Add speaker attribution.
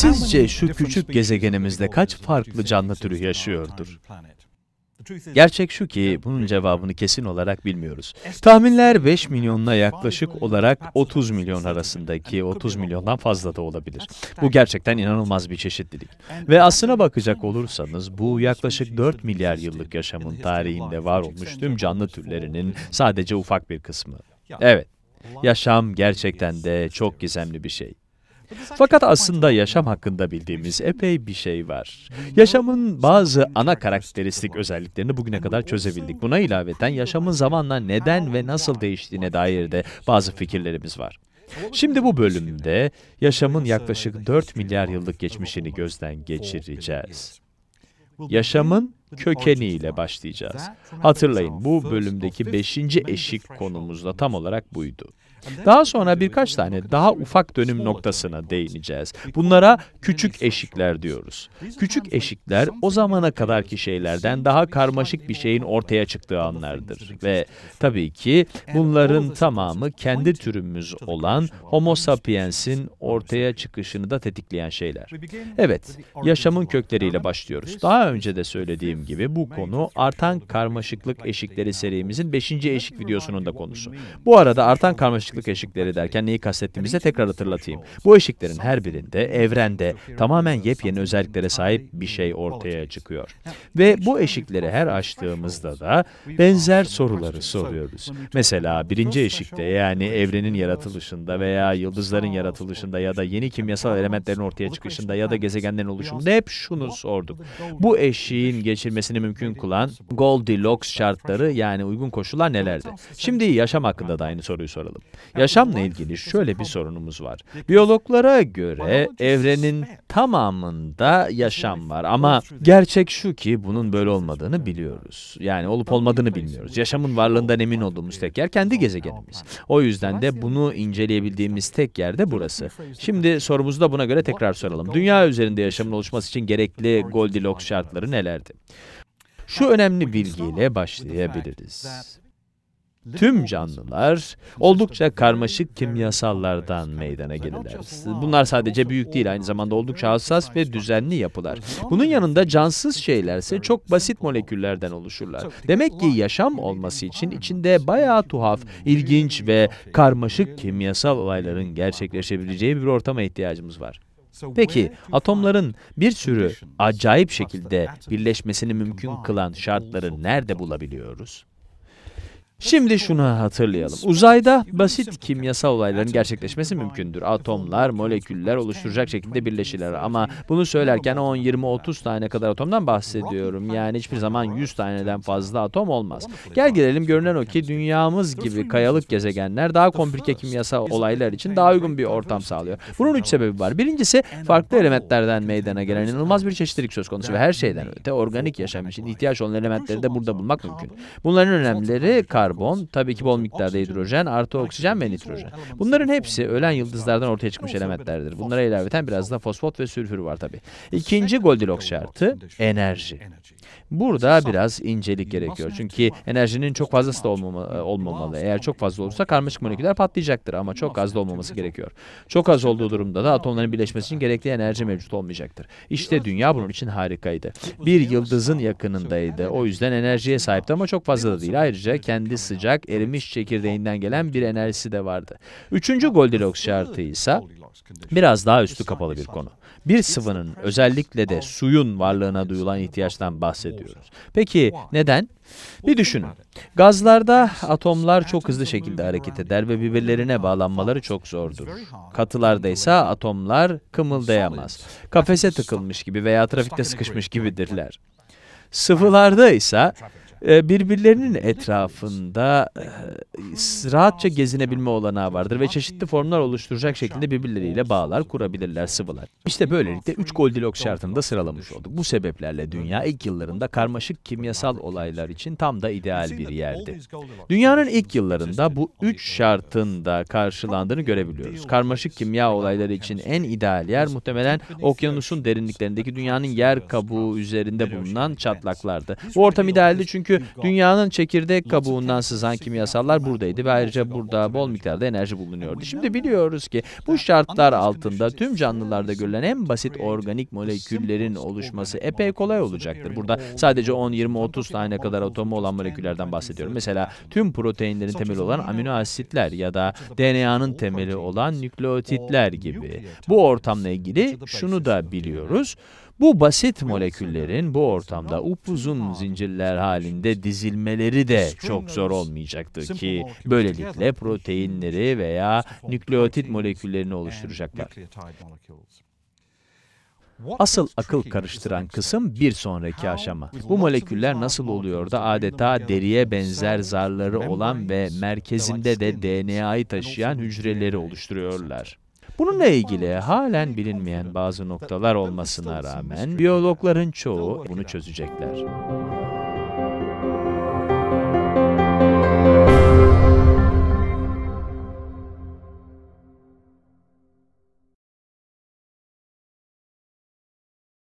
Speaker 1: Sizce şu küçük gezegenimizde kaç farklı canlı türü yaşıyordur? Gerçek şu ki bunun cevabını kesin olarak bilmiyoruz. Tahminler 5 milyonla yaklaşık olarak 30 milyon arasındaki 30 milyondan fazla da olabilir. Bu gerçekten inanılmaz bir çeşitlilik. Ve aslına şey bakacak olursanız bu yaklaşık 4 milyar yıllık yaşamın tarihinde var olmuş tüm canlı türlerinin sadece ufak bir kısmı. Evet, yaşam gerçekten de çok gizemli bir şey. Fakat aslında yaşam hakkında bildiğimiz epey bir şey var. Yaşamın bazı ana karakteristik özelliklerini bugüne kadar çözebildik. Buna ilaveten yaşamın zamanla neden ve nasıl değiştiğine dair de bazı fikirlerimiz var. Şimdi bu bölümde yaşamın yaklaşık 4 milyar yıllık geçmişini gözden geçireceğiz. Yaşamın kökeniyle başlayacağız. Hatırlayın bu bölümdeki 5. eşik konumuzda tam olarak buydu. Daha sonra birkaç tane daha ufak dönüm noktasına değineceğiz. Bunlara küçük eşikler diyoruz. Küçük eşikler o zamana kadarki şeylerden daha karmaşık bir şeyin ortaya çıktığı anlardır. Ve tabii ki bunların tamamı kendi türümüz olan Homo sapiens'in ortaya çıkışını da tetikleyen şeyler. Evet, yaşamın kökleriyle başlıyoruz. Daha önce de söylediğim gibi bu konu artan karmaşıklık eşikleri serimizin 5. eşik videosunun da konusu. Bu arada artan karmaşıklık karışıklık eşikleri derken neyi kastettiğimizi tekrar hatırlatayım. Bu eşiklerin her birinde evrende tamamen yepyeni özelliklere sahip bir şey ortaya çıkıyor. Ve bu eşikleri her açtığımızda da benzer soruları soruyoruz. Mesela birinci eşikte yani evrenin yaratılışında veya yıldızların yaratılışında ya da yeni kimyasal elementlerin ortaya çıkışında ya da gezegenlerin oluşumunda hep şunu sorduk. Bu eşiğin geçirmesini mümkün kılan Goldilocks şartları yani uygun koşullar nelerdi? Şimdi yaşam hakkında da aynı soruyu soralım. Yaşamla ilgili şöyle bir sorunumuz var. Biyologlara göre evrenin tamamında yaşam var ama gerçek şu ki bunun böyle olmadığını biliyoruz. Yani olup olmadığını bilmiyoruz. Yaşamın varlığından emin olduğumuz tek yer kendi gezegenimiz. O yüzden de bunu inceleyebildiğimiz tek yer de burası. Şimdi sorumuzu da buna göre tekrar soralım. Dünya üzerinde yaşamın oluşması için gerekli Goldilocks şartları nelerdi? Şu önemli bilgiyle başlayabiliriz. Tüm canlılar oldukça karmaşık kimyasallardan meydana gelirler. Bunlar sadece büyük değil, aynı zamanda oldukça hassas ve düzenli yapılar. Bunun yanında cansız şeylerse çok basit moleküllerden oluşurlar. Demek ki yaşam olması için içinde bayağı tuhaf, ilginç ve karmaşık kimyasal olayların gerçekleşebileceği bir ortama ihtiyacımız var. Peki atomların bir sürü acayip şekilde birleşmesini mümkün kılan şartları nerede bulabiliyoruz? Şimdi şunu hatırlayalım. Uzayda basit kimyasal olayların gerçekleşmesi mümkündür. Atomlar, moleküller oluşturacak şekilde birleşirler. Ama bunu söylerken 10, 20, 30 tane kadar atomdan bahsediyorum. Yani hiçbir zaman 100 taneden fazla atom olmaz. Gel gelelim görünen o ki dünyamız gibi kayalık gezegenler daha komplike kimyasal olaylar için daha uygun bir ortam sağlıyor. Bunun üç sebebi var. Birincisi farklı elementlerden meydana gelen inanılmaz bir çeşitlilik söz konusu ve her şeyden öte organik yaşam için ihtiyaç olan elementleri de burada bulmak mümkün. Bunların önemleri kar karbon, tabii ki bol miktarda hidrojen, artı oksijen ve nitrojen. Bunların hepsi ölen yıldızlardan ortaya çıkmış elementlerdir. Bunlara ilaveten biraz da fosfot ve sülfür var tabii. İkinci Goldilocks şartı enerji. Burada biraz incelik gerekiyor. Çünkü enerjinin çok fazlası da olmama, e, olmamalı. Eğer çok fazla olursa karmaşık moleküller patlayacaktır ama çok az da olmaması gerekiyor. Çok az olduğu durumda da atomların birleşmesi için gerekli enerji mevcut olmayacaktır. İşte dünya bunun için harikaydı. Bir yıldızın yakınındaydı. O yüzden enerjiye sahipti ama çok fazla da değil. Ayrıca kendi sıcak erimiş çekirdeğinden gelen bir enerjisi de vardı. Üçüncü Goldilocks şartı ise biraz daha üstü kapalı bir konu. Bir sıvının özellikle de suyun varlığına duyulan ihtiyaçtan bahsediyoruz. Peki neden? Bir düşünün. Gazlarda atomlar çok hızlı şekilde hareket eder ve birbirlerine bağlanmaları çok zordur. Katılarda ise atomlar kımıldayamaz. Kafese tıkılmış gibi veya trafikte sıkışmış gibidirler. Sıvılarda ise ee, birbirlerinin etrafında e, rahatça gezinebilme olanağı vardır ve çeşitli formlar oluşturacak şekilde birbirleriyle bağlar kurabilirler sıvılar. İşte böylelikle 3 Goldilocks şartını da sıralamış olduk. Bu sebeplerle dünya ilk yıllarında karmaşık kimyasal olaylar için tam da ideal bir yerdi. Dünyanın ilk yıllarında bu 3 şartın da karşılandığını görebiliyoruz. Karmaşık kimya olayları için en ideal yer muhtemelen okyanusun derinliklerindeki dünyanın yer kabuğu üzerinde bulunan çatlaklardı. Bu ortam idealdi çünkü çünkü dünyanın çekirdek kabuğundan sızan kimyasallar buradaydı ve ayrıca burada bol miktarda enerji bulunuyordu. Şimdi biliyoruz ki bu şartlar altında tüm canlılarda görülen en basit organik moleküllerin oluşması epey kolay olacaktır. Burada sadece 10, 20, 30 tane kadar atomu olan moleküllerden bahsediyorum. Mesela tüm proteinlerin temeli olan amino asitler ya da DNA'nın şey. temeli olan şey. nükleotitler gibi. Bu ortamla ilgili şunu da biliyoruz. Bu basit moleküllerin bu ortamda upuzun zincirler halinde dizilmeleri de çok zor olmayacaktı ki böylelikle proteinleri veya nükleotit moleküllerini oluşturacaklar. Asıl akıl karıştıran kısım bir sonraki aşama. Bu moleküller nasıl oluyor da adeta deriye benzer zarları olan ve merkezinde de DNA'yı taşıyan hücreleri oluşturuyorlar. Bununla ilgili halen bilinmeyen bazı noktalar olmasına rağmen biyologların çoğu bunu çözecekler.